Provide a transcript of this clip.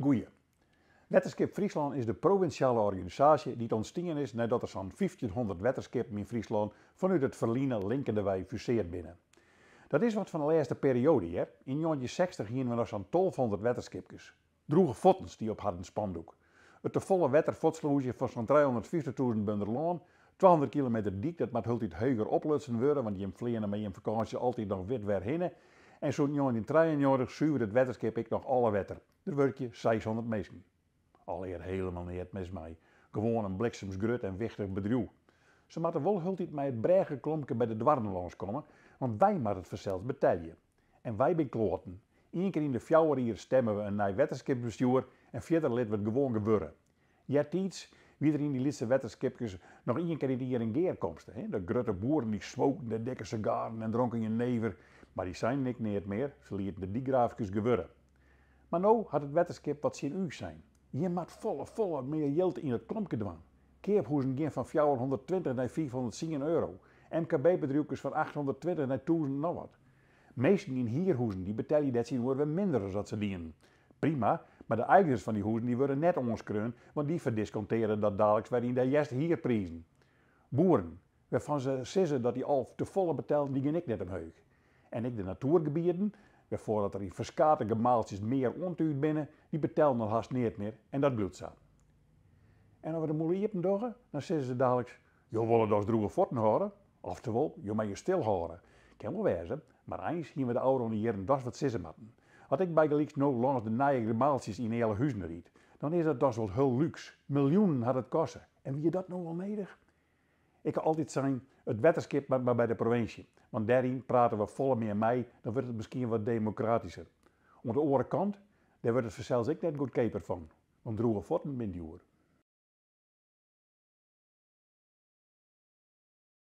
Goeie. Wetterskip Friesland is de provinciale organisatie die ontstingen is nadat er zo'n 1500 wetterskippen in Friesland vanuit het verlina linkende wij fuseerd binnen. Dat is wat van de laatste periode hier. In jongetje 60 gingen we nog zo'n 1200 wetterskipjes. Droege fottens die op hadden spandoek. Het te volle wetterfotsloesje van zo'n 350.000 bunder 200 kilometer diek dat met hult iets heuger oplutsen worden, want die vleerden met je vakantie altijd nog wit weer heen. En zo'n jongen in 43 zuurde het wetterskip ik nog alle wetter. Er werk je 600 mensen. Alleer helemaal niet mis mij. Gewoon een bliksemsgrut en wichtig bedruw. Ze moeten wel hultiet mij het brege klompje bij de dwarrenloons komen, want wij maar het verzeld betalen. En wij bij kloten. Eén keer in de fjouwer hier stemmen we een nieuw bestuur en verder lid we het gewoon gebeuren. Ja, iets wie er in die lisse wetterskipjes nog één keer in die hier een geer De grote boeren die smoken de dikke sigaren en dronken je never maar die zijn ik niet meer, ze liet de die gewurren. Maar nou had het wetterskip wat zien u zijn. Je maakt volle, volle meer geld in het klompje dwang. Keerhoezen ging van 420 naar 410 euro. MKB-bedrijfjes van 820 naar 1000 nog wat. Meesten in hierhoezen die betalen dat zien worden minder dan dat ze dienen. Prima, maar de eigenaars van die hoezen die worden net onskreun, want die verdisconteren dat dadelijk waarin de juist hier prijzen. Boeren, waarvan ze zissen dat die al te volle betalen, die ik net omheug en ik de natuurgebieden, voordat er in verskate gemaaltjes meer ontuut binnen, die betel nog haast niet meer en dat bloedt zo. En als we de moeriepen doggen, dan zeggen ze dadelijk, je willen dus droge forten horen, oftewel, je mag je stil horen. Kan wel wezen, maar eens zien we de ouderen hier en dat wat ze matten. Had ik bij nooit nog langs de naaie maaltjes in hele huizen dan is dat dus wel heel luxe. Miljoenen had het kosten. En wie je dat nou wel nedig? Ik kan altijd zijn het wetterskip, maar, bij de provincie. Want daarin praten we volle meer mij, dan wordt het misschien wat democratischer. Aan de andere kant, daar wordt het zelfs ik net goedkoper van. Want droge forten minder